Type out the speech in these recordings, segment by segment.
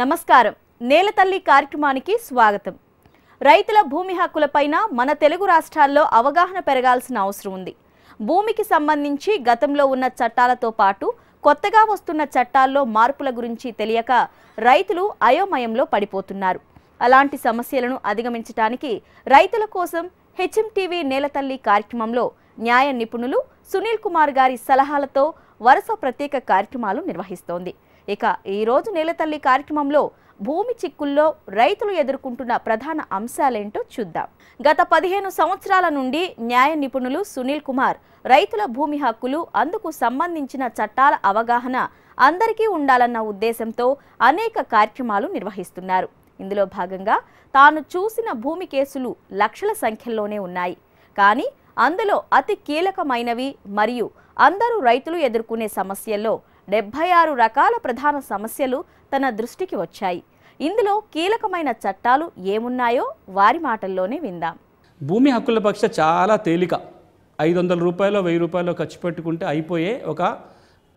నమస్కారం నేలతల్లి కార్యక్రమానికి స్వాగతం రైతుల భూమి హక్కులపైన మన తెలుగు రాష్ట్రాల్లో అవగాహన పెరగాల్సిన అవసరం ఉంది భూమికి సంబంధించి గతంలో ఉన్న చట్టాలతో పాటు కొత్తగా వస్తున్న చట్టాల్లో మార్పుల గురించి తెలియక రైతులు అయోమయంలో పడిపోతున్నారు అలాంటి సమస్యలను అధిగమించడానికి రైతుల కోసం హెచ్ఎంటీవీ నేలతల్లి కార్యక్రమంలో న్యాయ నిపుణులు సునీల్ కుమార్ గారి సలహాలతో వరుస ప్రత్యేక కార్యక్రమాలు నిర్వహిస్తోంది ఇక ఈరోజు నేలతల్లి కార్యక్రమంలో భూమి చిక్కుల్లో రైతులు ఎదుర్కొంటున్న ప్రధాన అంశాలేంటో చూద్దాం గత పదిహేను సంవత్సరాల నుండి న్యాయ నిపుణులు సునీల్ కుమార్ రైతుల భూమి హక్కులు అందుకు సంబంధించిన చట్టాల అవగాహన అందరికీ ఉండాలన్న ఉద్దేశంతో అనేక కార్యక్రమాలు నిర్వహిస్తున్నారు ఇందులో భాగంగా తాను చూసిన భూమి కేసులు లక్షల సంఖ్యలోనే ఉన్నాయి కానీ అందులో అతి కీలకమైనవి మరియు అందరూ రైతులు ఎదుర్కొనే సమస్యల్లో డెబ్బై ఆరు రకాల ప్రధాన సమస్యలు తన దృష్టికి వచ్చాయి ఇందులో కీలకమైన చట్టాలు ఏమున్నాయో వారి మాటల్లోనే విందాం భూమి హక్కుల పక్ష చాలా తేలిక ఐదు వందల రూపాయలు వెయ్యి రూపాయలు ఖర్చు పెట్టుకుంటే అయిపోయే ఒక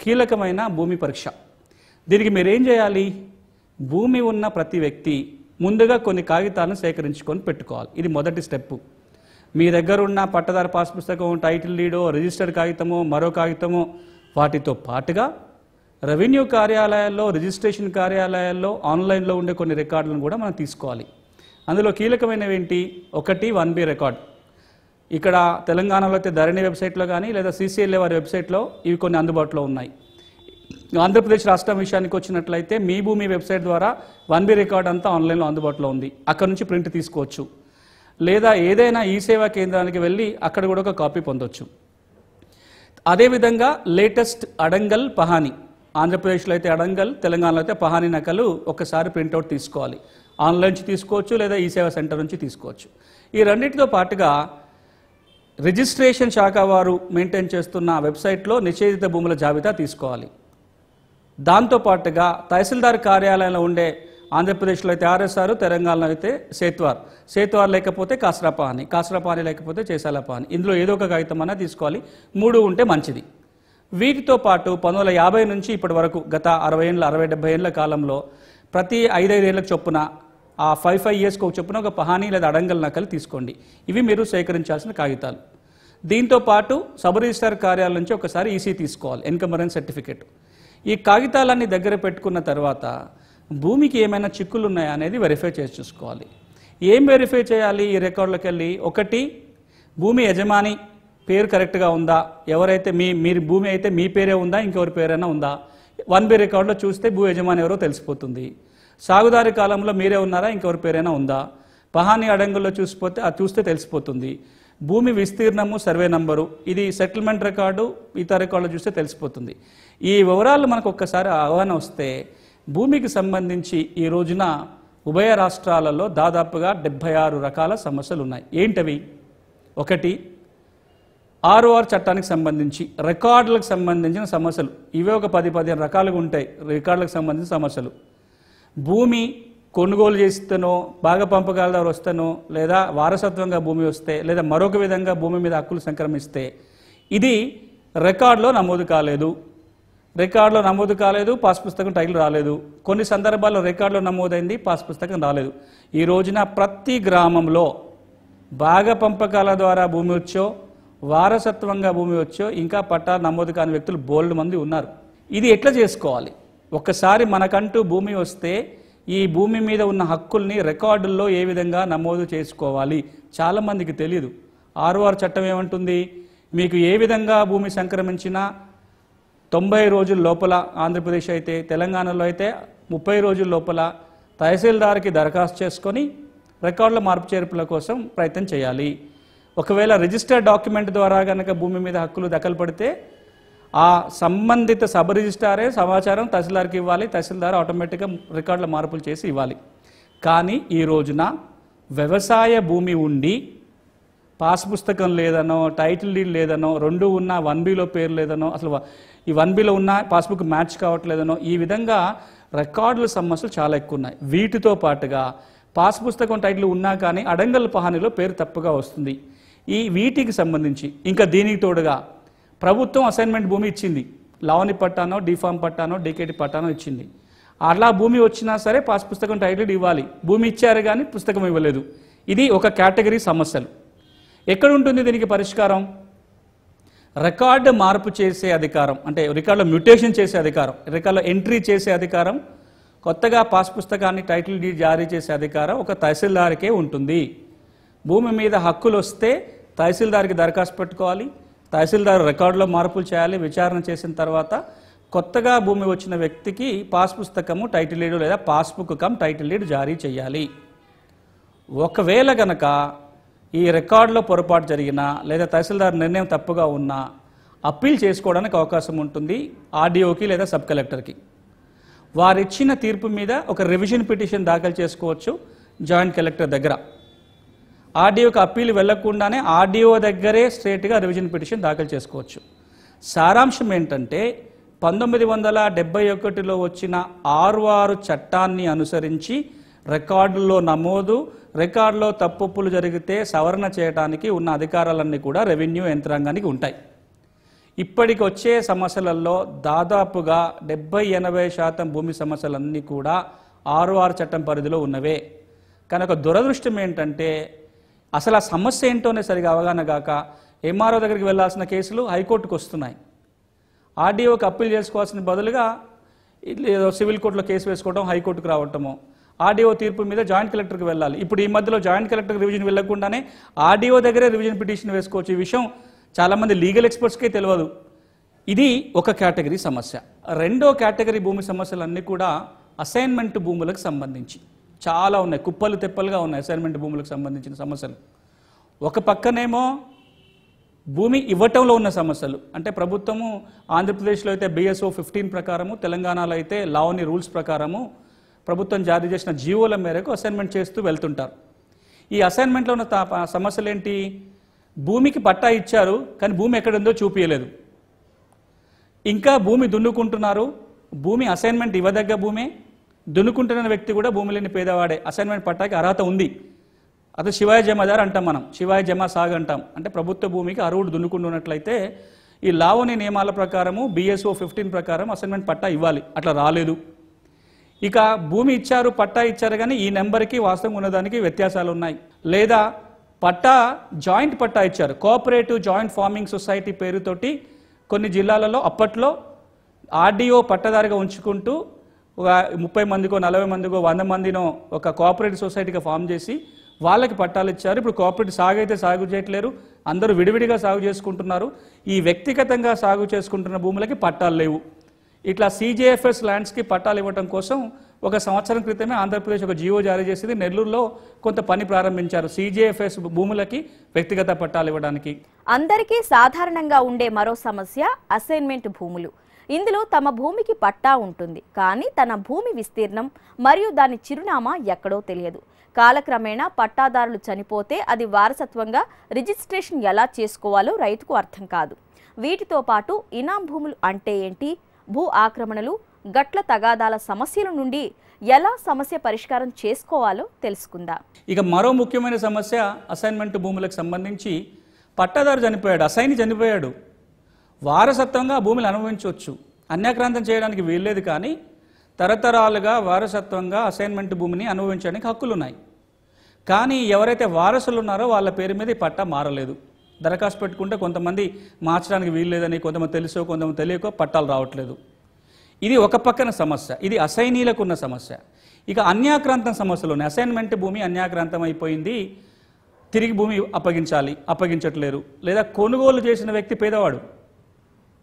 కీలకమైన భూమి పరీక్ష దీనికి మీరేం చేయాలి భూమి ఉన్న ప్రతి వ్యక్తి ముందుగా కొన్ని కాగితాలను సేకరించుకొని పెట్టుకోవాలి ఇది మొదటి స్టెప్పు మీ దగ్గర ఉన్న పట్టదారు పాస్ పుస్తకం టైటిల్ లీడో రిజిస్టర్ కాగితమో మరో కాగితమో వాటితో పాటుగా రెవెన్యూ కార్యాలయాల్లో రిజిస్ట్రేషన్ కార్యాలయాల్లో ఆన్లైన్లో ఉండే కొన్ని రికార్డులను కూడా మనం తీసుకోవాలి అందులో కీలకమైనవి ఏంటి ఒకటి వన్ బి రికార్డ్ ఇక్కడ తెలంగాణలో అయితే ధరణి వెబ్సైట్లో కానీ లేదా సిసిఎల్ఏ వారి వెబ్సైట్లో ఇవి కొన్ని అందుబాటులో ఉన్నాయి ఆంధ్రప్రదేశ్ రాష్ట్రం విషయానికి వచ్చినట్లయితే మీ భూమి వెబ్సైట్ ద్వారా వన్ బి రికార్డ్ అంతా ఆన్లైన్లో అందుబాటులో ఉంది అక్కడ నుంచి ప్రింట్ తీసుకోవచ్చు లేదా ఏదైనా ఈ సేవా కేంద్రానికి వెళ్ళి అక్కడ కూడా ఒక కాపీ పొందొచ్చు అదేవిధంగా లేటెస్ట్ అడంగల్ పహాని ఆంధ్రప్రదేశ్లో అయితే అడంగల్ తెలంగాణలో అయితే పహాని నకలు ఒకసారి ప్రింట్అవుట్ తీసుకోవాలి ఆన్లైన్ నుంచి తీసుకోవచ్చు లేదా ఈ సేవా సెంటర్ నుంచి తీసుకోవచ్చు ఈ రెండింటితో పాటుగా రిజిస్ట్రేషన్ శాఖ వారు మెయింటైన్ చేస్తున్న వెబ్సైట్లో నిషేధిత భూముల జాబితా తీసుకోవాలి దాంతోపాటుగా తహసీల్దార్ కార్యాలయంలో ఉండే ఆంధ్రప్రదేశ్లో అయితే ఆర్ఎస్ఆర్ తెలంగాణలో అయితే సేత్వార్ సేత్వార్ లేకపోతే కాసరాపాని కాసరాపాని లేకపోతే చేసాలపాని ఇందులో ఏదో ఒక కాగితం అన్నా తీసుకోవాలి మూడు ఉంటే మంచిది వీటితో పాటు పంతొమ్మిది యాభై నుంచి ఇప్పటి వరకు గత అరవై ఏళ్ళ అరవై డెబ్బై ఏళ్ళ కాలంలో ప్రతి ఐదైదేళ్లకు చొప్పున ఆ ఫైవ్ ఫైవ్ ఇయర్స్కి ఒక చొప్పున ఒక పహానీ లేదా అడంగల్ నకలు తీసుకోండి ఇవి మీరు సేకరించాల్సిన కాగితాలు దీంతో పాటు సబ్ రిజిస్టార్ కార్యాలయం నుంచి ఒకసారి ఈసీ e తీసుకోవాలి ఎన్కంబరెన్స్ సర్టిఫికేట్ ఈ కాగితాలన్నీ దగ్గర పెట్టుకున్న తర్వాత భూమికి ఏమైనా చిక్కులు ఉన్నాయా అనేది వెరిఫై చేసి చూసుకోవాలి ఏం వెరిఫై చేయాలి ఈ రికార్డులకు వెళ్ళి ఒకటి భూమి యజమాని పేరు కరెక్ట్గా ఉందా ఎవరైతే మీ మీరు భూమి అయితే మీ పేరే ఉందా ఇంకెవరి పేరైనా ఉందా వన్ బి రికార్డులో చూస్తే భూ యజమాని ఎవరో తెలిసిపోతుంది సాగుదారి కాలంలో మీరే ఉన్నారా ఇంకెవరి పేరైనా ఉందా పహాని అడంగుల్లో చూసిపోతే అది చూస్తే తెలిసిపోతుంది భూమి విస్తీర్ణము సర్వే నంబరు ఇది సెటిల్మెంట్ రికార్డు ఇతర రికార్డులో చూస్తే తెలిసిపోతుంది ఈ వివరాలు మనకు ఒక్కసారి అవగాహన వస్తే భూమికి సంబంధించి ఈ రోజున ఉభయ రాష్ట్రాలలో దాదాపుగా డెబ్భై ఆరు రకాల సమస్యలు ఉన్నాయి ఏంటవి ఒకటి ఆర్ఓఆర్ చట్టానికి సంబంధించి రికార్డులకు సంబంధించిన సమస్యలు ఇవే ఒక పది పదిహేను రకాలుగా ఉంటాయి రికార్డులకు సంబంధించిన సమస్యలు భూమి కొనుగోలు చేస్తేనో బాగా పంపకాల ద్వారా వస్తేనో లేదా వారసత్వంగా భూమి వస్తే లేదా మరొక విధంగా భూమి మీద హక్కులు సంక్రమిస్తే ఇది రికార్డులో నమోదు కాలేదు రికార్డులో నమోదు కాలేదు పాస్ పుస్తకం టైల్ రాలేదు కొన్ని సందర్భాల్లో రికార్డులో నమోదైంది పాస్ పుస్తకం రాలేదు ఈ రోజున ప్రతి గ్రామంలో బాగా పంపకాల ద్వారా భూమి వచ్చో వారసత్వంగా భూమి వచ్చో ఇంకా పట్టా నమోదు కాని వ్యక్తులు బోల్డ్ మంది ఉన్నారు ఇది ఎట్లా చేసుకోవాలి ఒక్కసారి మనకంటూ భూమి వస్తే ఈ భూమి మీద ఉన్న హక్కుల్ని రికార్డుల్లో ఏ విధంగా నమోదు చేసుకోవాలి చాలామందికి తెలియదు ఆర్ఓఆర్ చట్టం ఏమంటుంది మీకు ఏ విధంగా భూమి సంక్రమించినా తొంభై రోజుల లోపల ఆంధ్రప్రదేశ్ అయితే తెలంగాణలో అయితే ముప్పై రోజుల లోపల తహసీల్దార్కి దరఖాస్తు చేసుకొని రికార్డుల మార్పు చేర్పుల కోసం ప్రయత్నం చేయాలి ఒకవేళ రిజిస్టర్ డాక్యుమెంట్ ద్వారా కనుక భూమి మీద హక్కులు దఖలుపడితే ఆ సంబంధిత సబ్ రిజిస్టారే సమాచారం తహసీల్దార్కి ఇవ్వాలి తహసీల్దార్ ఆటోమేటిక్గా రికార్డుల మార్పులు చేసి ఇవ్వాలి కానీ ఈ రోజున వ్యవసాయ భూమి ఉండి పాస్ పుస్తకం లేదనో టైటిల్ డీల్ లేదనో రెండు ఉన్న వన్ బీలో పేరు లేదనో అసలు ఈ వన్ బీలో ఉన్న పాస్బుక్ మ్యాచ్ కావట్లేదనో ఈ విధంగా రికార్డుల సమస్యలు చాలా ఎక్కువ ఉన్నాయి వీటితో పాటుగా పాస్ పుస్తకం టైటిల్ ఉన్నా కానీ అడంగల్ పహానిలో పేరు తప్పుగా వస్తుంది ఈ వీటికి సంబంధించి ఇంకా దీనికి తోడుగా ప్రభుత్వం అసైన్మెంట్ భూమి ఇచ్చింది లావణి పట్టానో డిఫామ్ పట్టానో డికేటి పట్టానో ఇచ్చింది అలా భూమి వచ్చినా సరే పాస్ పుస్తకం టైటిల్ ఇవ్వాలి భూమి ఇచ్చారు కానీ పుస్తకం ఇవ్వలేదు ఇది ఒక కేటగిరీ సమస్యలు ఎక్కడ ఉంటుంది దీనికి పరిష్కారం రికార్డు మార్పు చేసే అధికారం అంటే రికార్డులో మ్యూటేషన్ చేసే అధికారం రికార్డులో ఎంట్రీ చేసే అధికారం కొత్తగా పాస్ పుస్తకాన్ని టైటిల్ డీ జారీ చేసే అధికారం ఒక తహసీల్దార్కే ఉంటుంది భూమి మీద హక్కులు వస్తే తహసీల్దార్కి దరఖాస్తు పెట్టుకోవాలి తహసీల్దార్ రికార్డులో మార్పులు చేయాలి విచారణ చేసిన తర్వాత కొత్తగా భూమి వచ్చిన వ్యక్తికి పాస్ పుస్తకము టైటిల్ లీడు లేదా పాస్బుక్ కమ్ టైటిల్ లీడు జారీ చేయాలి ఒకవేళ గనక ఈ రికార్డులో పొరపాటు జరిగినా లేదా తహసీల్దార్ నిర్ణయం తప్పుగా ఉన్నా అప్పీల్ చేసుకోవడానికి అవకాశం ఉంటుంది ఆర్డీఓకి లేదా సబ్ కలెక్టర్కి వారిచ్చిన తీర్పు మీద ఒక రివిజన్ పిటిషన్ దాఖలు చేసుకోవచ్చు జాయింట్ కలెక్టర్ దగ్గర ఆర్డీఓకి అప్పీల్ వెళ్లకుండానే ఆర్డీఓ దగ్గరే స్ట్రేట్గా రివిజన్ పిటిషన్ దాఖలు చేసుకోవచ్చు సారాంశం ఏంటంటే పంతొమ్మిది వందల డెబ్బై ఒకటిలో వచ్చిన ఆర్వారు చట్టాన్ని అనుసరించి రికార్డుల్లో నమోదు రికార్డులో తప్పులు జరిగితే సవరణ చేయడానికి ఉన్న అధికారాలన్నీ కూడా రెవెన్యూ యంత్రాంగానికి ఉంటాయి ఇప్పటికి వచ్చే సమస్యలలో దాదాపుగా డెబ్బై ఎనభై శాతం భూమి సమస్యలన్నీ కూడా ఆరు చట్టం పరిధిలో ఉన్నవే కనుక దురదృష్టం ఏంటంటే అసలు ఆ సమస్య ఏంటోనే సరిగా అవగాహన కాక ఎంఆర్ఓ దగ్గరికి వెళ్లాల్సిన కేసులు హైకోర్టుకు వస్తున్నాయి ఆర్డీఓకి అప్పీల్ చేసుకోవాల్సిన బదులుగా ఏదో సివిల్ కోర్టులో కేసు వేసుకోవడం హైకోర్టుకు రావటము ఆర్డీఓ తీర్పు మీద జాయింట్ కలెక్టర్కి వెళ్ళాలి ఇప్పుడు ఈ మధ్యలో జాయింట్ కలెక్టర్ రివిజన్ వెళ్లకుండానే ఆర్డీఓ దగ్గరే రివిజన్ పిటిషన్ వేసుకోవచ్చు ఈ విషయం చాలామంది లీగల్ ఎక్స్పర్ట్స్కే తెలియదు ఇది ఒక కేటగిరీ సమస్య రెండో కేటగిరీ భూమి సమస్యలన్నీ కూడా అసైన్మెంట్ భూములకు సంబంధించి చాలా ఉన్నాయి కుప్పలు తెప్పలుగా ఉన్నాయి అసైన్మెంట్ భూములకు సంబంధించిన సమస్యలు ఒక పక్కనేమో భూమి ఇవ్వటంలో ఉన్న సమస్యలు అంటే ప్రభుత్వము ఆంధ్రప్రదేశ్లో అయితే బిఎస్ఓ ఫిఫ్టీన్ ప్రకారము తెలంగాణలో అయితే లావని రూల్స్ ప్రకారము ప్రభుత్వం జారీ చేసిన జీవోల మేరకు అసైన్మెంట్ చేస్తూ వెళ్తుంటారు ఈ అసైన్మెంట్లో ఉన్న సమస్యలు ఏంటి భూమికి పట్టా ఇచ్చారు కానీ భూమి ఎక్కడుందో చూపించలేదు ఇంకా భూమి దున్నుకుంటున్నారు భూమి అసైన్మెంట్ ఇవ్వదగ్గ భూమే దున్నుకుంటున్న వ్యక్తి కూడా భూమి లేని పేదవాడే అసైన్మెంట్ పట్టాకి అర్హత ఉంది అతను శివాయ జమాదార్ అంటాం మనం శివాయ జమా సాగ్ అంటాం అంటే ప్రభుత్వ భూమికి అరువుడు దున్నుకుంటున్నట్లయితే ఈ లావోని నియమాల ప్రకారము బిఎస్ఓ ఫిఫ్టీన్ ప్రకారం అసైన్మెంట్ పట్టా ఇవ్వాలి అట్లా రాలేదు ఇక భూమి ఇచ్చారు పట్టా ఇచ్చారు కానీ ఈ నెంబర్కి వాస్తవం ఉన్నదానికి వ్యత్యాసాలు ఉన్నాయి లేదా పట్టా జాయింట్ పట్టా ఇచ్చారు కోఆపరేటివ్ జాయింట్ ఫార్మింగ్ సొసైటీ పేరుతోటి కొన్ని జిల్లాలలో అప్పట్లో ఆర్డీఓ పట్టదారిగా ఉంచుకుంటూ ఒక ముప్పై మందికో నలభై మందికో వంద మందినో ఒక కోఆపరేటివ్ సొసైటీగా ఫామ్ చేసి వాళ్ళకి పట్టాలు ఇచ్చారు ఇప్పుడు కోఆపరేటివ్ సాగు అయితే సాగు చేయట్లేరు అందరూ విడివిడిగా సాగు చేసుకుంటున్నారు ఈ వ్యక్తిగతంగా సాగు చేసుకుంటున్న భూములకి పట్టాలు లేవు ఇట్లా సీజేఎఫ్ఎస్ ల్యాండ్స్కి పట్టాలు ఇవ్వడం కోసం ఒక సంవత్సరం క్రితమే ఆంధ్రప్రదేశ్ ఒక జీవో జారీ చేసింది నెల్లూరులో కొంత పని ప్రారంభించారు సీజేఎఫ్ఎస్ భూములకి వ్యక్తిగత పట్టాలు ఇవ్వడానికి అందరికీ సాధారణంగా ఉండే మరో సమస్య అసైన్మెంట్ భూములు ఇందులో తమ భూమికి పట్టా ఉంటుంది కానీ తన భూమి విస్తీర్ణం మరియు దాని చిరునామా ఎక్కడో తెలియదు కాలక్రమేణా పట్టాదారులు చనిపోతే అది వారసత్వంగా రిజిస్ట్రేషన్ ఎలా చేసుకోవాలో రైతుకు అర్థం కాదు వీటితో పాటు ఇనాం భూములు అంటే ఏంటి భూ ఆక్రమణలు గట్ల తగాదాల సమస్యల నుండి ఎలా సమస్య పరిష్కారం చేసుకోవాలో తెలుసుకుందాం ఇక మరో ముఖ్యమైన సమస్య అసైన్మెంట్ భూములకు సంబంధించి పట్టాదారు చనిపోయాడు అసైన్ చనిపోయాడు వారసత్వంగా భూమిని అనుభవించవచ్చు అన్యాక్రాంతం చేయడానికి వీల్లేదు కానీ తరతరాలుగా వారసత్వంగా అసైన్మెంట్ భూమిని అనుభవించడానికి హక్కులు ఉన్నాయి కానీ ఎవరైతే వారసులు ఉన్నారో వాళ్ళ పేరు మీద ఈ పట్టా మారలేదు దరఖాస్తు పెట్టుకుంటే కొంతమంది మార్చడానికి వీల్లేదని కొంతమంది తెలుసో కొంతమంది తెలియకో పట్టాలు రావట్లేదు ఇది ఒక పక్కన సమస్య ఇది అసైనీలకు ఉన్న సమస్య ఇక అన్యాక్రాంతం సమస్యలు ఉన్నాయి అసైన్మెంట్ భూమి అన్యాక్రాంతం అయిపోయింది తిరిగి భూమి అప్పగించాలి అప్పగించట్లేరు లేదా కొనుగోలు చేసిన వ్యక్తి పేదవాడు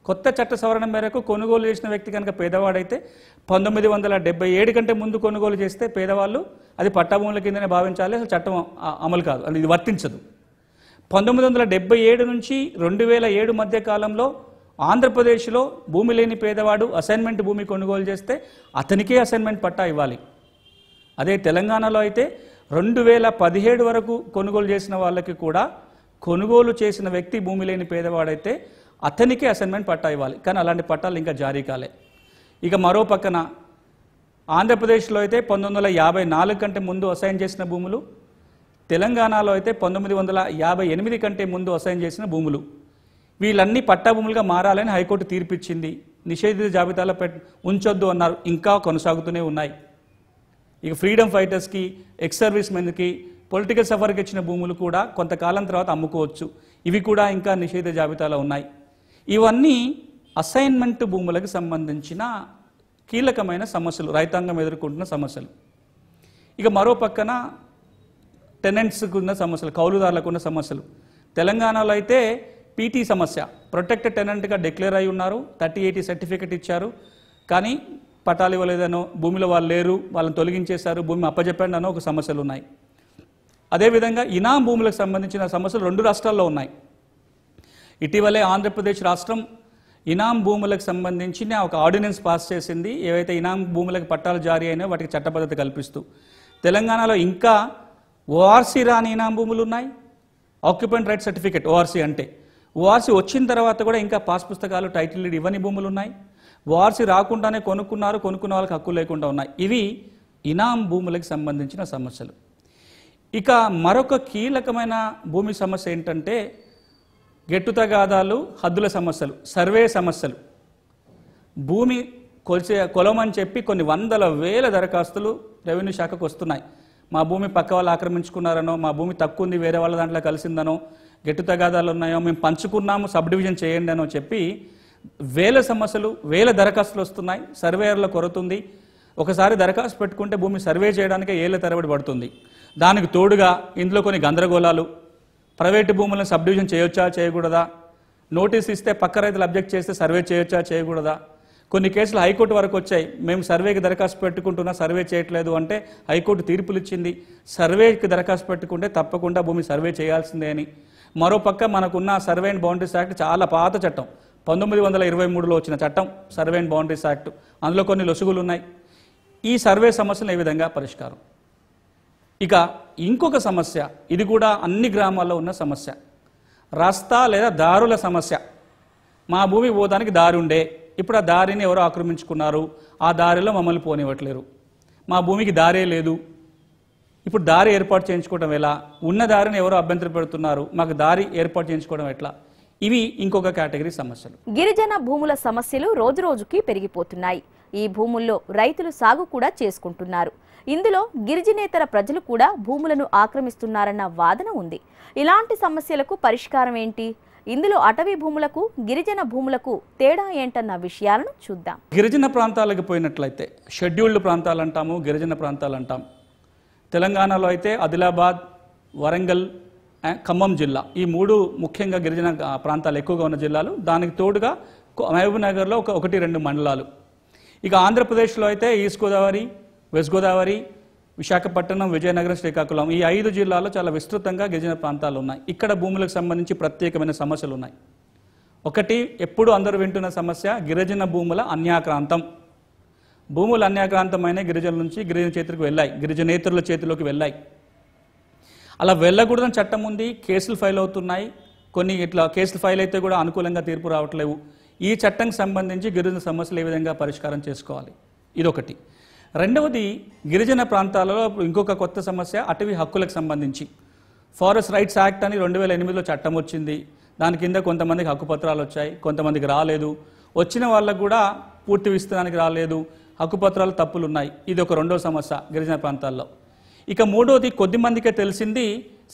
కొత్త చట్ట సవరణ మేరకు కొనుగోలు చేసిన వ్యక్తి కనుక పేదవాడైతే పంతొమ్మిది వందల డెబ్బై ఏడు కంటే ముందు కొనుగోలు చేస్తే పేదవాళ్ళు అది పట్టభూముల కిందనే భావించాలి అసలు చట్టం అమలు కాదు అది ఇది వర్తించదు పంతొమ్మిది వందల డెబ్బై ఏడు నుంచి రెండు వేల ఏడు మధ్య కాలంలో ఆంధ్రప్రదేశ్లో భూమి లేని పేదవాడు అసైన్మెంట్ భూమి కొనుగోలు చేస్తే అతనికే అసైన్మెంట్ పట్టా ఇవ్వాలి అదే తెలంగాణలో అయితే రెండు వేల పదిహేడు వరకు కొనుగోలు చేసిన వాళ్ళకి కూడా కొనుగోలు చేసిన వ్యక్తి భూమి లేని పేదవాడైతే అతనికే అసైన్మెంట్ పట్టా ఇవ్వాలి కానీ అలాంటి పట్టాలు ఇంకా జారీ కాలే ఇక మరో పక్కన ఆంధ్రప్రదేశ్లో అయితే పంతొమ్మిది వందల యాభై నాలుగు కంటే ముందు అసైన్ చేసిన భూములు తెలంగాణలో అయితే పంతొమ్మిది వందల యాభై ఎనిమిది కంటే ముందు అసైన్ చేసిన భూములు వీళ్ళన్నీ పట్టా భూములుగా మారాలని హైకోర్టు తీర్పిచ్చింది నిషేధిత జాబితాలో పెట్ ఉంచొద్దు అన్నారు ఇంకా కొనసాగుతూనే ఉన్నాయి ఇక ఫ్రీడమ్ ఫైటర్స్కి ఎక్స్ సర్వీస్ మెన్కి పొలిటికల్ సఫర్కి ఇచ్చిన భూములు కూడా కొంతకాలం తర్వాత అమ్ముకోవచ్చు ఇవి కూడా ఇంకా నిషేధ జాబితాలో ఉన్నాయి ఇవన్నీ అసైన్మెంట్ భూములకు సంబంధించిన కీలకమైన సమస్యలు రైతాంగం ఎదుర్కొంటున్న సమస్యలు ఇక మరో పక్కన టెనెంట్స్కున్న ఉన్న సమస్యలు కౌలుదారులకు ఉన్న సమస్యలు తెలంగాణలో అయితే పీటీ సమస్య ప్రొటెక్టెడ్ టెనెంట్గా డిక్లేర్ అయి ఉన్నారు థర్టీ ఎయిటీ సర్టిఫికెట్ ఇచ్చారు కానీ పటాలు ఇవ్వలేదనో భూమిలో వాళ్ళు లేరు వాళ్ళని తొలగించేశారు భూమి అప్పజెప్పండి అనో ఒక సమస్యలు ఉన్నాయి అదేవిధంగా ఇనాం భూములకు సంబంధించిన సమస్యలు రెండు రాష్ట్రాల్లో ఉన్నాయి ఇటీవలే ఆంధ్రప్రదేశ్ రాష్ట్రం ఇనాం భూములకు సంబంధించిన ఒక ఆర్డినెన్స్ పాస్ చేసింది ఏవైతే ఇనాం భూములకు పట్టాలు జారీ అయినా వాటికి చట్టబద్ధత కల్పిస్తూ తెలంగాణలో ఇంకా ఓఆర్సీ రాని ఇనాం భూములు ఉన్నాయి ఆక్యుపెంట్ రైట్ సర్టిఫికేట్ ఓఆర్సీ అంటే ఓఆర్సీ వచ్చిన తర్వాత కూడా ఇంకా పాస్ పుస్తకాలు టైటిల్ లీడ్ ఇవ్వని భూములు ఉన్నాయి ఓఆర్సీ రాకుండానే కొనుక్కున్నారు కొనుక్కున్న వాళ్ళకి హక్కు లేకుండా ఉన్నాయి ఇవి ఇనాం భూములకు సంబంధించిన సమస్యలు ఇక మరొక కీలకమైన భూమి సమస్య ఏంటంటే గెట్టుతగాదాలు హద్దుల సమస్యలు సర్వే సమస్యలు భూమి కొలిచే కొలమని చెప్పి కొన్ని వందల వేల దరఖాస్తులు రెవెన్యూ శాఖకు వస్తున్నాయి మా భూమి పక్క వాళ్ళు ఆక్రమించుకున్నారనో మా భూమి తక్కువ ఉంది వేరే వాళ్ళ దాంట్లో కలిసిందనో గెట్టు తగాదాలు ఉన్నాయో మేము పంచుకున్నాము సబ్ డివిజన్ చేయండి అనో చెప్పి వేల సమస్యలు వేల దరఖాస్తులు వస్తున్నాయి సర్వేయర్ల కొరతుంది ఒకసారి దరఖాస్తు పెట్టుకుంటే భూమి సర్వే చేయడానికి ఏళ్ళ తరబడి పడుతుంది దానికి తోడుగా ఇందులో కొన్ని గందరగోళాలు ప్రైవేటు భూములను సబ్ డివిజన్ చేయొచ్చా చేయకూడదా నోటీస్ ఇస్తే పక్క రైతులు అబ్జెక్ట్ చేస్తే సర్వే చేయొచ్చా చేయకూడదా కొన్ని కేసులు హైకోర్టు వరకు వచ్చాయి మేము సర్వేకి దరఖాస్తు పెట్టుకుంటున్నా సర్వే చేయట్లేదు అంటే హైకోర్టు తీర్పులు ఇచ్చింది సర్వేకి దరఖాస్తు పెట్టుకుంటే తప్పకుండా భూమి సర్వే చేయాల్సిందే అని మరోపక్క మనకున్న సర్వే అండ్ బౌండరీస్ యాక్ట్ చాలా పాత చట్టం పంతొమ్మిది వందల ఇరవై మూడులో వచ్చిన చట్టం సర్వే అండ్ బౌండరీస్ యాక్ట్ అందులో కొన్ని లొసుగులు ఉన్నాయి ఈ సర్వే సమస్యలు ఏ విధంగా పరిష్కారం ఇక ఇంకొక సమస్య ఇది కూడా అన్ని గ్రామాల్లో ఉన్న సమస్య రస్తా లేదా దారుల సమస్య మా భూమి పోదానికి దారి ఉండే ఇప్పుడు ఆ దారిని ఎవరో ఆక్రమించుకున్నారు ఆ దారిలో మమ్మల్ని పోనివ్వట్లేరు మా భూమికి దారే లేదు ఇప్పుడు దారి ఏర్పాటు చేయించుకోవడం ఎలా ఉన్న దారిని ఎవరో అభ్యంతర పెడుతున్నారు మాకు దారి ఏర్పాటు చేయించుకోవడం ఎట్లా ఇవి ఇంకొక కేటగిరీ సమస్యలు గిరిజన భూముల సమస్యలు రోజురోజుకి పెరిగిపోతున్నాయి ఈ భూముల్లో రైతులు సాగు కూడా చేసుకుంటున్నారు ఇందులో గిరిజనేతర ప్రజలు కూడా భూములను ఆక్రమిస్తున్నారన్న వాదన ఉంది ఇలాంటి సమస్యలకు పరిష్కారం ఏంటి ఇందులో అటవీ భూములకు గిరిజన భూములకు తేడా ఏంటన్న విషయాలను చూద్దాం గిరిజన ప్రాంతాలకు పోయినట్లయితే షెడ్యూల్డ్ ప్రాంతాలు అంటాము గిరిజన ప్రాంతాలు అంటాం తెలంగాణలో అయితే ఆదిలాబాద్ వరంగల్ ఖమ్మం జిల్లా ఈ మూడు ముఖ్యంగా గిరిజన ప్రాంతాలు ఎక్కువగా ఉన్న జిల్లాలు దానికి తోడుగా మహబూబ్ నగర్లో ఒక ఒకటి రెండు మండలాలు ఇక ఆంధ్రప్రదేశ్లో అయితే ఈస్ట్ గోదావరి వెస్ట్ గోదావరి విశాఖపట్నం విజయనగరం శ్రీకాకుళం ఈ ఐదు జిల్లాల్లో చాలా విస్తృతంగా గిరిజన ప్రాంతాలు ఉన్నాయి ఇక్కడ భూములకు సంబంధించి ప్రత్యేకమైన సమస్యలు ఉన్నాయి ఒకటి ఎప్పుడు అందరూ వింటున్న సమస్య గిరిజన భూముల అన్యాక్రాంతం భూములు అన్యాక్రాంతమైన గిరిజనుల నుంచి గిరిజన చేతులకు వెళ్ళాయి గిరిజనేతరుల చేతిలోకి వెళ్ళాయి అలా వెళ్ళకూడదని చట్టం ఉంది కేసులు ఫైల్ అవుతున్నాయి కొన్ని ఇట్లా కేసులు ఫైల్ అయితే కూడా అనుకూలంగా తీర్పు రావట్లేవు ఈ చట్టం సంబంధించి గిరిజన సమస్యలు ఏ విధంగా పరిష్కారం చేసుకోవాలి ఇదొకటి రెండవది గిరిజన ప్రాంతాలలో ఇంకొక కొత్త సమస్య అటవీ హక్కులకు సంబంధించి ఫారెస్ట్ రైట్స్ యాక్ట్ అని రెండు వేల ఎనిమిదిలో చట్టం వచ్చింది దాని కింద కొంతమందికి హక్కుపత్రాలు వచ్చాయి కొంతమందికి రాలేదు వచ్చిన వాళ్ళకు కూడా పూర్తి విస్తరణకి రాలేదు హక్కుపత్రాలు తప్పులు ఉన్నాయి ఇది ఒక రెండో సమస్య గిరిజన ప్రాంతాల్లో ఇక మూడోది కొద్ది మందికే తెలిసింది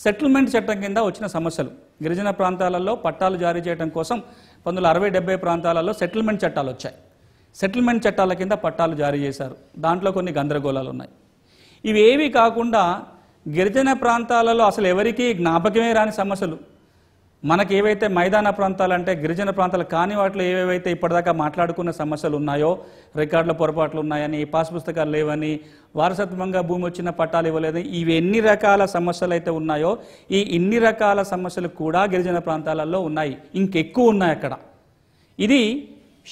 సెటిల్మెంట్ చట్టం కింద వచ్చిన సమస్యలు గిరిజన ప్రాంతాలలో పట్టాలు జారీ చేయడం కోసం పంతొమ్మిది అరవై డెబ్బై ప్రాంతాలలో సెటిల్మెంట్ చట్టాలు వచ్చాయి సెటిల్మెంట్ చట్టాల కింద పట్టాలు జారీ చేశారు దాంట్లో కొన్ని గందరగోళాలు ఉన్నాయి ఇవి ఏవి కాకుండా గిరిజన ప్రాంతాలలో అసలు ఎవరికీ జ్ఞాపకమే రాని సమస్యలు మనకి ఏవైతే మైదాన ప్రాంతాలు అంటే గిరిజన ప్రాంతాలు కాని వాటిలో ఏవేవైతే ఇప్పటిదాకా మాట్లాడుకున్న సమస్యలు ఉన్నాయో రికార్డుల పొరపాట్లు ఉన్నాయని పాస్ పుస్తకాలు లేవని వారసత్వంగా భూమి వచ్చిన పట్టాలు ఇవ్వలేదు ఇవి ఎన్ని రకాల సమస్యలు అయితే ఉన్నాయో ఈ ఇన్ని రకాల సమస్యలు కూడా గిరిజన ప్రాంతాలలో ఉన్నాయి ఇంకెక్కువ ఉన్నాయి అక్కడ ఇది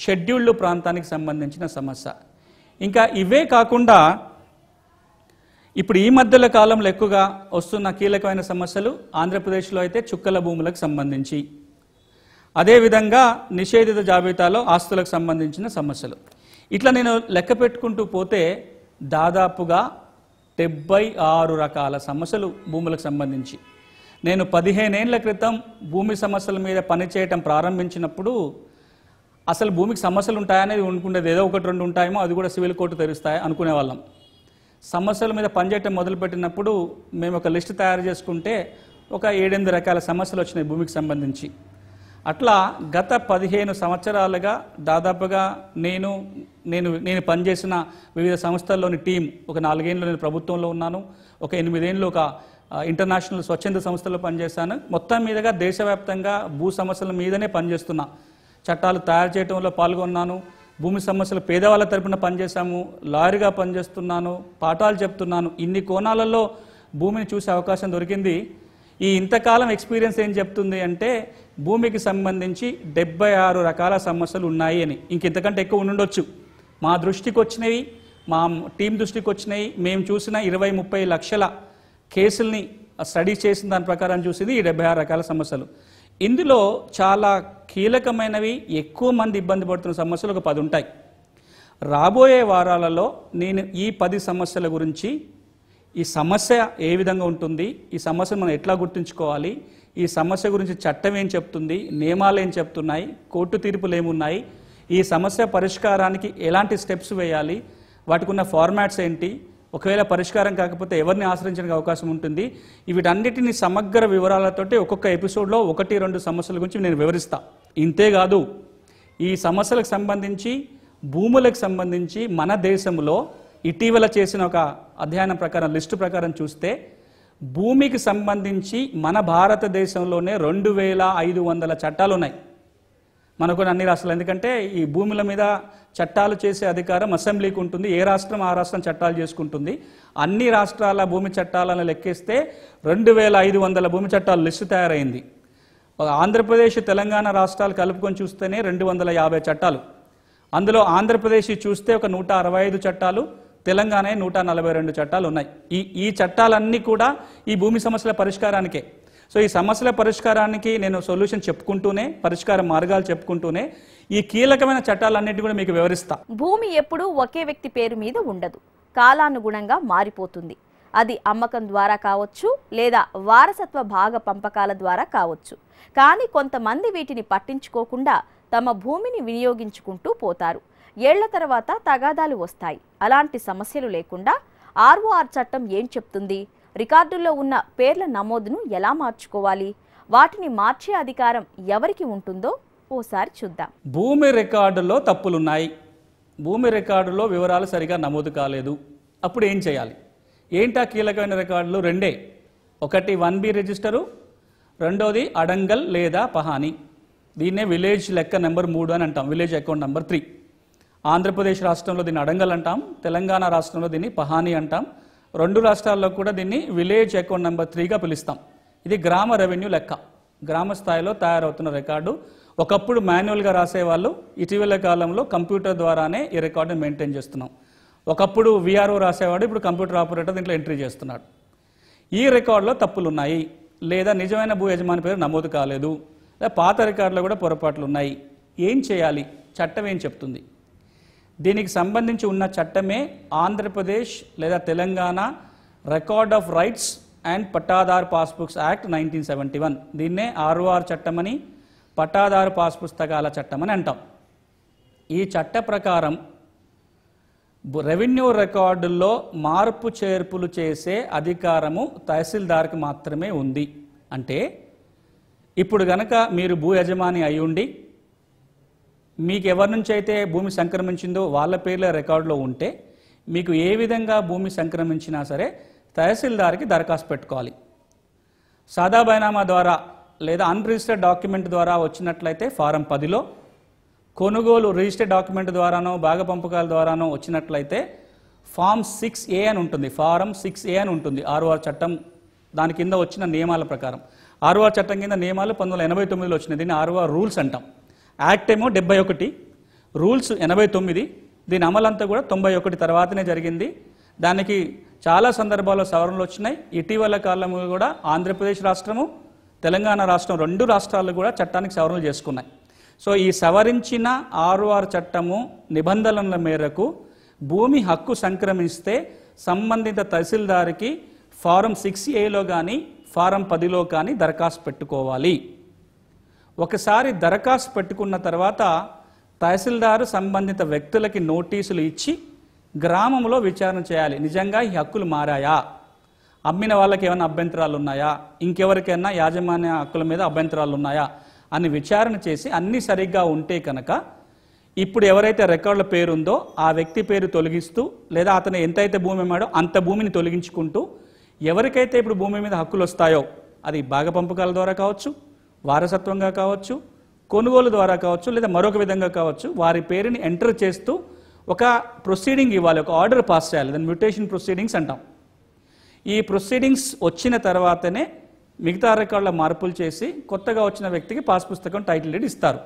షెడ్యూల్డ్ ప్రాంతానికి సంబంధించిన సమస్య ఇంకా ఇవే కాకుండా ఇప్పుడు ఈ మధ్యల కాలంలో ఎక్కువగా వస్తున్న కీలకమైన సమస్యలు ఆంధ్రప్రదేశ్లో అయితే చుక్కల భూములకు సంబంధించి అదేవిధంగా నిషేధిత జాబితాలో ఆస్తులకు సంబంధించిన సమస్యలు ఇట్లా నేను లెక్క పెట్టుకుంటూ పోతే దాదాపుగా డెబ్బై ఆరు రకాల సమస్యలు భూములకు సంబంధించి నేను పదిహేనేళ్ల క్రితం భూమి సమస్యల మీద పనిచేయటం ప్రారంభించినప్పుడు అసలు భూమికి సమస్యలు ఉంటాయనేది ఉండుకుండేది ఏదో ఒకటి రెండు ఉంటాయేమో అది కూడా సివిల్ కోర్టు తెరుస్తాయి అనుకునే వాళ్ళం సమస్యల మీద పనిచేయటం మొదలుపెట్టినప్పుడు మేము ఒక లిస్ట్ తయారు చేసుకుంటే ఒక ఏడెనిమిది రకాల సమస్యలు వచ్చినాయి భూమికి సంబంధించి అట్లా గత పదిహేను సంవత్సరాలుగా దాదాపుగా నేను నేను నేను పనిచేసిన వివిధ సంస్థల్లోని టీం ఒక నాలుగేళ్ళు నేను ప్రభుత్వంలో ఉన్నాను ఒక ఎనిమిదేళ్ళు ఒక ఇంటర్నేషనల్ స్వచ్ఛంద సంస్థలో పనిచేశాను మొత్తం మీదుగా దేశవ్యాప్తంగా భూ సమస్యల మీదనే పనిచేస్తున్నా చట్టాలు తయారు చేయడంలో పాల్గొన్నాను భూమి సమస్యలు పేదవాళ్ళ తరపున పనిచేశాము లారీగా పనిచేస్తున్నాను పాఠాలు చెప్తున్నాను ఇన్ని కోణాలలో భూమిని చూసే అవకాశం దొరికింది ఈ ఇంతకాలం ఎక్స్పీరియన్స్ ఏం చెప్తుంది అంటే భూమికి సంబంధించి డెబ్బై ఆరు రకాల సమస్యలు ఉన్నాయి అని ఇంక ఇంతకంటే ఎక్కువ ఉండొచ్చు మా దృష్టికి వచ్చినవి మా టీం దృష్టికి వచ్చినవి మేము చూసిన ఇరవై ముప్పై లక్షల కేసుల్ని స్టడీ చేసిన దాని ప్రకారం చూసింది ఈ డెబ్బై ఆరు రకాల సమస్యలు ఇందులో చాలా కీలకమైనవి ఎక్కువ మంది ఇబ్బంది పడుతున్న సమస్యలు ఒక పది ఉంటాయి రాబోయే వారాలలో నేను ఈ పది సమస్యల గురించి ఈ సమస్య ఏ విధంగా ఉంటుంది ఈ సమస్యను మనం ఎట్లా గుర్తుంచుకోవాలి ఈ సమస్య గురించి చట్టం ఏం చెప్తుంది నియమాలు ఏం చెప్తున్నాయి కోర్టు తీర్పులు ఏమున్నాయి ఈ సమస్య పరిష్కారానికి ఎలాంటి స్టెప్స్ వేయాలి వాటికి ఉన్న ఫార్మాట్స్ ఏంటి ఒకవేళ పరిష్కారం కాకపోతే ఎవరిని ఆశ్రయించడానికి అవకాశం ఉంటుంది వీటన్నిటిని సమగ్ర వివరాలతోటి ఒక్కొక్క ఎపిసోడ్లో ఒకటి రెండు సమస్యల గురించి నేను వివరిస్తా ఇంతేకాదు ఈ సమస్యలకు సంబంధించి భూములకు సంబంధించి మన దేశంలో ఇటీవల చేసిన ఒక అధ్యయనం ప్రకారం లిస్టు ప్రకారం చూస్తే భూమికి సంబంధించి మన భారతదేశంలోనే రెండు వేల ఐదు వందల చట్టాలు ఉన్నాయి మనకు అన్ని రాష్ట్రాలు ఎందుకంటే ఈ భూముల మీద చట్టాలు చేసే అధికారం అసెంబ్లీకి ఉంటుంది ఏ రాష్ట్రం ఆ రాష్ట్రం చట్టాలు చేసుకుంటుంది అన్ని రాష్ట్రాల భూమి చట్టాలను లెక్కిస్తే రెండు వేల ఐదు వందల భూమి చట్టాల లిస్టు తయారైంది ఆంధ్రప్రదేశ్ తెలంగాణ రాష్ట్రాలు కలుపుకొని చూస్తేనే రెండు వందల యాభై చట్టాలు అందులో ఆంధ్రప్రదేశ్ చూస్తే ఒక నూట అరవై ఐదు చట్టాలు తెలంగాణ నూట నలభై రెండు చట్టాలు ఉన్నాయి ఈ ఈ చట్టాలన్నీ కూడా ఈ భూమి సమస్యల పరిష్కారానికే సో ఈ సమస్యల పరిష్కారానికి నేను సొల్యూషన్ చెప్పుకుంటూనే పరిష్కార మార్గాలు చెప్పుకుంటూనే ఈ కీలకమైన చట్టాలన్నిటి కూడా మీకు వివరిస్తా భూమి ఎప్పుడూ ఒకే వ్యక్తి పేరు మీద ఉండదు కాలానుగుణంగా మారిపోతుంది అది అమ్మకం ద్వారా కావచ్చు లేదా వారసత్వ భాగ పంపకాల ద్వారా కావచ్చు కానీ కొంతమంది వీటిని పట్టించుకోకుండా తమ భూమిని వినియోగించుకుంటూ పోతారు ఏళ్ల తర్వాత తగాదాలు వస్తాయి అలాంటి సమస్యలు లేకుండా ఆర్ఓఆర్ చట్టం ఏం చెప్తుంది రికార్డుల్లో ఉన్న పేర్ల నమోదును ఎలా మార్చుకోవాలి వాటిని మార్చే అధికారం ఎవరికి ఉంటుందో ఓసారి చూద్దాం భూమి రికార్డులో తప్పులున్నాయి భూమి రికార్డులో వివరాలు సరిగా నమోదు కాలేదు అప్పుడు ఏం చేయాలి ఏంటా కీలకమైన రికార్డులు రెండే ఒకటి వన్ బి రిజిస్టరు రెండోది అడంగల్ లేదా పహాని దీన్నే విలేజ్ లెక్క నెంబర్ మూడు అని అంటాం village account number three Andhra Pradesh రాష్ట్రంలో దీన్ని అడంగల్ అంటాం తెలంగాణ రాష్ట్రంలో దీన్ని పహాని అంటాం రెండు రాష్ట్రాల్లో కూడా దీన్ని విలేజ్ అకౌంట్ నెంబర్ త్రీగా పిలుస్తాం ఇది గ్రామ రెవెన్యూ లెక్క గ్రామ స్థాయిలో తయారవుతున్న రికార్డు ఒకప్పుడు మాన్యువల్గా రాసేవాళ్ళు ఇటీవల కాలంలో కంప్యూటర్ ద్వారానే ఈ రికార్డును మెయింటైన్ చేస్తున్నాం ఒకప్పుడు విఆర్ఓ రాసేవాడు ఇప్పుడు కంప్యూటర్ ఆపరేటర్ దీంట్లో ఎంట్రీ చేస్తున్నాడు ఈ రికార్డులో తప్పులు ఉన్నాయి లేదా నిజమైన భూ యజమాని పేరు నమోదు కాలేదు లేదా పాత రికార్డులో కూడా పొరపాట్లు ఉన్నాయి ఏం చేయాలి చట్టం ఏం చెప్తుంది దీనికి సంబంధించి ఉన్న చట్టమే ఆంధ్రప్రదేశ్ లేదా Telangana record of rights and పట్టాదారు passbooks act nineteen seventy one దీన్నే ఆర్ఓఆర్ చట్టమని పట్టాదారు పాస్ పుస్తకాల చట్టమని అంటాం ఈ చట్ట ప్రకారం రెవెన్యూ రికార్డుల్లో మార్పు చేర్పులు చేసే అధికారము తహసీల్దార్కి మాత్రమే ఉంది అంటే ఇప్పుడు గనక మీరు భూ యజమాని అయ్యుండి మీకు ఎవరి నుంచి అయితే భూమి సంక్రమించిందో వాళ్ళ పేర్ల రికార్డులో ఉంటే మీకు ఏ విధంగా భూమి సంక్రమించినా సరే తహసీల్దార్కి దరఖాస్తు పెట్టుకోవాలి సాదా బైనామా ద్వారా లేదా అన్రిజిస్టర్డ్ డాక్యుమెంట్ ద్వారా వచ్చినట్లయితే ఫారం పదిలో కొనుగోలు రిజిస్టర్డ్ డాక్యుమెంట్ ద్వారానో భాగ పంపకాల ద్వారానో వచ్చినట్లయితే ఫామ్ సిక్స్ ఏ అని ఉంటుంది ఫారం సిక్స్ ఏ అని ఉంటుంది ఆర్ఓఆర్ చట్టం దాని కింద వచ్చిన నియమాల ప్రకారం ఆర్ఓఆర్ చట్టం కింద నియమాలు పంతొమ్మిది వందల ఎనభై తొమ్మిదిలో వచ్చినాయి దీన్ని ఆర్ఓఆర్ రూల్స్ అంటాం యాక్ట్ ఏమో డెబ్బై ఒకటి రూల్స్ ఎనభై తొమ్మిది దీని అమలంతా కూడా తొంభై ఒకటి తర్వాతనే జరిగింది దానికి చాలా సందర్భాల్లో సవరణలు వచ్చినాయి ఇటీవల కాలంలో కూడా ఆంధ్రప్రదేశ్ రాష్ట్రము తెలంగాణ రాష్ట్రం రెండు రాష్ట్రాలు కూడా చట్టానికి సవరణలు చేసుకున్నాయి సో ఈ సవరించిన ఆరు చట్టము నిబంధనల మేరకు భూమి హక్కు సంక్రమిస్తే సంబంధిత తహసీల్దార్కి ఫారం సిక్స్ ఏలో కానీ ఫారం పదిలో కానీ దరఖాస్తు పెట్టుకోవాలి ఒకసారి దరఖాస్తు పెట్టుకున్న తర్వాత తహసీల్దారు సంబంధిత వ్యక్తులకి నోటీసులు ఇచ్చి గ్రామంలో విచారణ చేయాలి నిజంగా ఈ హక్కులు మారాయా అమ్మిన వాళ్ళకి ఏమైనా అభ్యంతరాలు ఉన్నాయా ఇంకెవరికైనా యాజమాన్య హక్కుల మీద అభ్యంతరాలు ఉన్నాయా అని విచారణ చేసి అన్నీ సరిగ్గా ఉంటే కనుక ఇప్పుడు ఎవరైతే రికార్డుల పేరుందో ఆ వ్యక్తి పేరు తొలగిస్తూ లేదా అతను ఎంతైతే భూమి అమ్మాడో అంత భూమిని తొలగించుకుంటూ ఎవరికైతే ఇప్పుడు భూమి మీద హక్కులు వస్తాయో అది భాగ పంపకాల ద్వారా కావచ్చు వారసత్వంగా కావచ్చు కొనుగోలు ద్వారా కావచ్చు లేదా మరొక విధంగా కావచ్చు వారి పేరుని ఎంటర్ చేస్తూ ఒక ప్రొసీడింగ్ ఇవ్వాలి ఒక ఆర్డర్ పాస్ చేయాలి దాన్ని మ్యూటేషన్ ప్రొసీడింగ్స్ అంటాం ఈ ప్రొసీడింగ్స్ వచ్చిన తర్వాతనే మిగతా రికార్డుల మార్పులు చేసి కొత్తగా వచ్చిన వ్యక్తికి పాస్ పుస్తకం టైటిల్ డీడ్ ఇస్తారు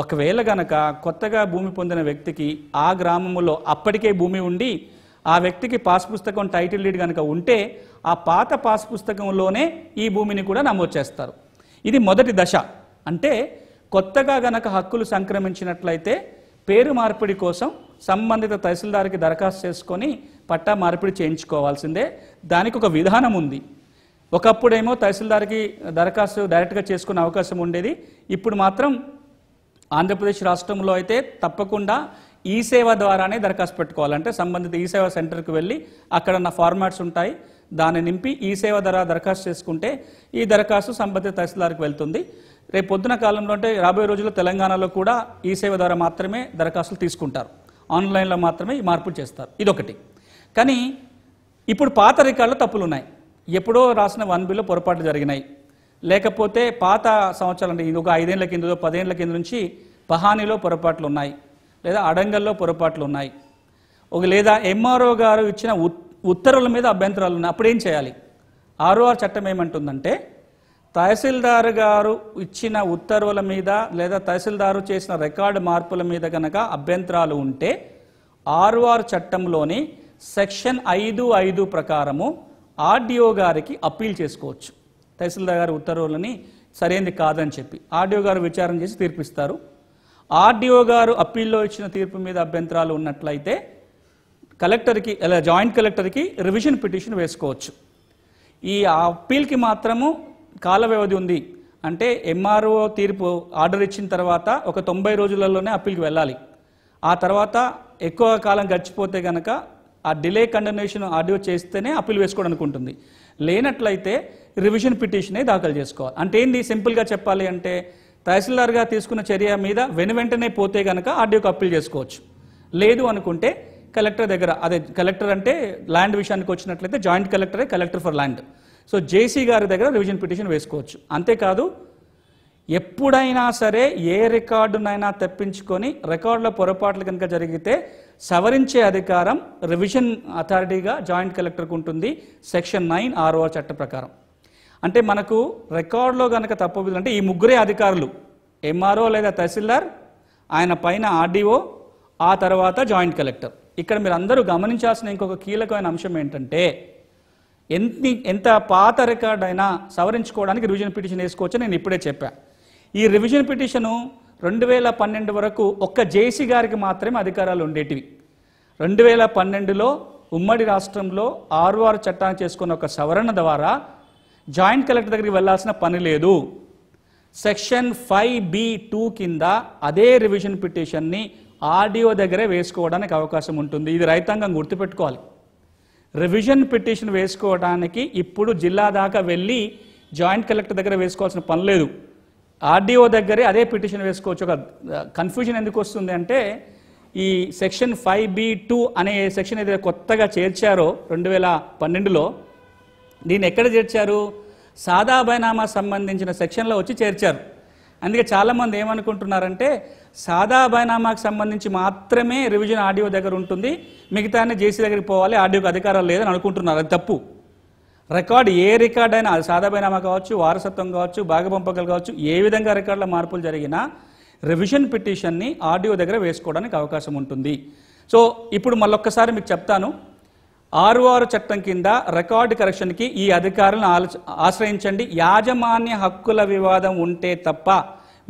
ఒకవేళ గనక కొత్తగా భూమి పొందిన వ్యక్తికి ఆ గ్రామంలో అప్పటికే భూమి ఉండి ఆ వ్యక్తికి పాస్ పుస్తకం టైటిల్ డీడ్ కనుక ఉంటే ఆ పాత పాస్ పుస్తకంలోనే ఈ భూమిని కూడా నమోదు చేస్తారు ఇది మొదటి దశ అంటే కొత్తగా గనక హక్కులు సంక్రమించినట్లయితే పేరు మార్పిడి కోసం సంబంధిత తహసీల్దార్కి దరఖాస్తు చేసుకొని పట్టా మార్పిడి చేయించుకోవాల్సిందే దానికి ఒక విధానం ఉంది ఒకప్పుడేమో తహసీల్దార్కి దరఖాస్తు డైరెక్ట్గా చేసుకునే అవకాశం ఉండేది ఇప్పుడు మాత్రం ఆంధ్రప్రదేశ్ రాష్ట్రంలో అయితే తప్పకుండా ఈ సేవ ద్వారానే దరఖాస్తు పెట్టుకోవాలంటే సంబంధిత ఈ సేవ సెంటర్కి వెళ్ళి అక్కడ నా ఫార్మాట్స్ ఉంటాయి దాన్ని నింపి ఈ సేవ ధర దరఖాస్తు చేసుకుంటే ఈ దరఖాస్తు సంబంధిత తహసీల్దార్కి వెళ్తుంది రేపు పొద్దున కాలంలో అంటే రాబోయే రోజుల్లో తెలంగాణలో కూడా ఈ సేవ ద్వారా మాత్రమే దరఖాస్తులు తీసుకుంటారు ఆన్లైన్లో మాత్రమే ఈ మార్పులు చేస్తారు ఇదొకటి కానీ ఇప్పుడు పాత రికార్డులో తప్పులు ఉన్నాయి ఎప్పుడో రాసిన వన్ బిలో పొరపాట్లు జరిగినాయి లేకపోతే పాత సంవత్సరాలు ఇది ఒక ఐదేళ్ల కింద పదేళ్ల కింద నుంచి పహానీలో పొరపాట్లు ఉన్నాయి లేదా అడంగల్లో పొరపాట్లు ఉన్నాయి ఒక లేదా ఎంఆర్ఓ గారు ఇచ్చిన ఉత్తర్వుల మీద అభ్యంతరాలు ఉన్నాయి అప్పుడు ఏం చేయాలి ఆరు చట్టం ఏమంటుందంటే తహసీల్దార్ గారు ఇచ్చిన ఉత్తర్వుల మీద లేదా తహసీల్దారు చేసిన రికార్డు మార్పుల మీద కనుక అభ్యంతరాలు ఉంటే ఆరు చట్టంలోని సెక్షన్ ఐదు ఐదు ప్రకారము ఆర్డీఓ గారికి అప్పీల్ చేసుకోవచ్చు తహసీల్దార్ గారి ఉత్తర్వులని సరైనది కాదని చెప్పి ఆర్డిఓ గారు విచారణ చేసి తీర్పిస్తారు ఆర్డిఓ గారు అప్పీల్లో ఇచ్చిన తీర్పు మీద అభ్యంతరాలు ఉన్నట్లయితే కలెక్టర్కి అలా జాయింట్ కలెక్టర్కి రివిజన్ పిటిషన్ వేసుకోవచ్చు ఈ అప్పీల్కి మాత్రము కాల వ్యవధి ఉంది అంటే ఎంఆర్ఓ తీర్పు ఆర్డర్ ఇచ్చిన తర్వాత ఒక తొంభై రోజులలోనే అప్పీల్కి వెళ్ళాలి ఆ తర్వాత ఎక్కువ కాలం గడిచిపోతే కనుక ఆ డిలే కండనేషన్ ఆర్డర్ చేస్తేనే అప్పీల్ వేసుకోవడానికి ఉంటుంది లేనట్లయితే రివిజన్ పిటిషనే దాఖలు చేసుకోవాలి అంటే ఏంది సింపుల్గా చెప్పాలి అంటే తహసీల్దార్గా తీసుకున్న చర్య మీద వెను వెంటనే పోతే కనుక ఆర్డీఓకి అప్పీల్ చేసుకోవచ్చు లేదు అనుకుంటే కలెక్టర్ దగ్గర అదే కలెక్టర్ అంటే ల్యాండ్ విషయానికి వచ్చినట్లయితే జాయింట్ కలెక్టరే collector for land so JC గారి దగ్గర రివిజన్ పిటిషన్ వేసుకోవచ్చు అంతేకాదు ఎప్పుడైనా సరే ఏ రికార్డునైనా తెప్పించుకొని రికార్డుల పొరపాట్లు కనుక జరిగితే సవరించే అధికారం రివిజన్ అథారిటీగా జాయింట్ కలెక్టర్కు ఉంటుంది సెక్షన్ నైన్ ఆర్ఓఆర్ చట్ట ప్రకారం అంటే మనకు రికార్డులో కనుక తప్పు అంటే ఈ ముగ్గురే అధికారులు ఎంఆర్ఓ లేదా తహసీల్దార్ ఆయన పైన ఆర్డీఓ ఆ తర్వాత జాయింట్ కలెక్టర్ ఇక్కడ మీరు అందరూ గమనించాల్సిన ఇంకొక కీలకమైన అంశం ఏంటంటే ఎన్ని ఎంత పాత రికార్డ్ అయినా సవరించుకోవడానికి రివిజన్ పిటిషన్ వేసుకోవచ్చు నేను ఇప్పుడే చెప్పా ఈ రివిజన్ పిటిషను రెండు వేల పన్నెండు వరకు ఒక్క జేసీ గారికి మాత్రమే అధికారాలు ఉండేటివి రెండు వేల పన్నెండులో ఉమ్మడి రాష్ట్రంలో ఆర్వారు చట్టాన్ని చేసుకున్న ఒక సవరణ ద్వారా జాయింట్ కలెక్టర్ దగ్గరికి వెళ్లాల్సిన పని లేదు సెక్షన్ ఫైవ్ బి టూ కింద అదే రివిజన్ పిటిషన్ని ఆర్డీఓ దగ్గరే వేసుకోవడానికి అవకాశం ఉంటుంది ఇది రైతాంగం గుర్తుపెట్టుకోవాలి రివిజన్ పిటిషన్ వేసుకోవడానికి ఇప్పుడు జిల్లా దాకా వెళ్ళి జాయింట్ కలెక్టర్ దగ్గర వేసుకోవాల్సిన పని లేదు ఆర్డీఓ దగ్గరే అదే పిటిషన్ వేసుకోవచ్చు ఒక కన్ఫ్యూజన్ ఎందుకు వస్తుంది అంటే ఈ సెక్షన్ ఫైవ్ బి టూ అనే సెక్షన్ ఏదైతే కొత్తగా చేర్చారో రెండు వేల పన్నెండులో దీన్ని ఎక్కడ చేర్చారు సాదా బైనామా సంబంధించిన సెక్షన్లో వచ్చి చేర్చారు అందుకే చాలామంది ఏమనుకుంటున్నారంటే సాదా బైనామాకు సంబంధించి మాత్రమే రివిజన్ ఆడియో దగ్గర ఉంటుంది మిగతానే జేసీ దగ్గరికి పోవాలి ఆడియోకి అధికారాలు లేదని అనుకుంటున్నారు అది తప్పు రికార్డ్ ఏ రికార్డ్ అయినా అది సాదా బైనామా కావచ్చు వారసత్వం కావచ్చు భాగపంపకలు కావచ్చు ఏ విధంగా రికార్డుల మార్పులు జరిగినా రివిజన్ పిటిషన్ని ఆడియో దగ్గర వేసుకోవడానికి అవకాశం ఉంటుంది సో ఇప్పుడు మళ్ళొక్కసారి మీకు చెప్తాను ఆరు చట్టం కింద రికార్డు కరెక్షన్కి ఈ అధికారులను ఆశ్రయించండి యాజమాన్య హక్కుల వివాదం ఉంటే తప్ప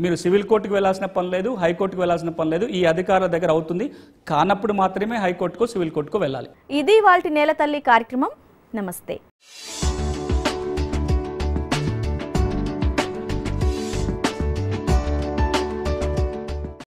మీరు సివిల్ కోర్టుకు వెళ్లాల్సిన పని లేదు హైకోర్టుకు వెళ్లాల్సిన పని లేదు ఈ అధికారుల దగ్గర అవుతుంది కానప్పుడు మాత్రమే హైకోర్టుకు సివిల్ కోర్టుకు వెళ్ళాలి ఇది వాళ్ళ నేల తల్లి కార్యక్రమం నమస్తే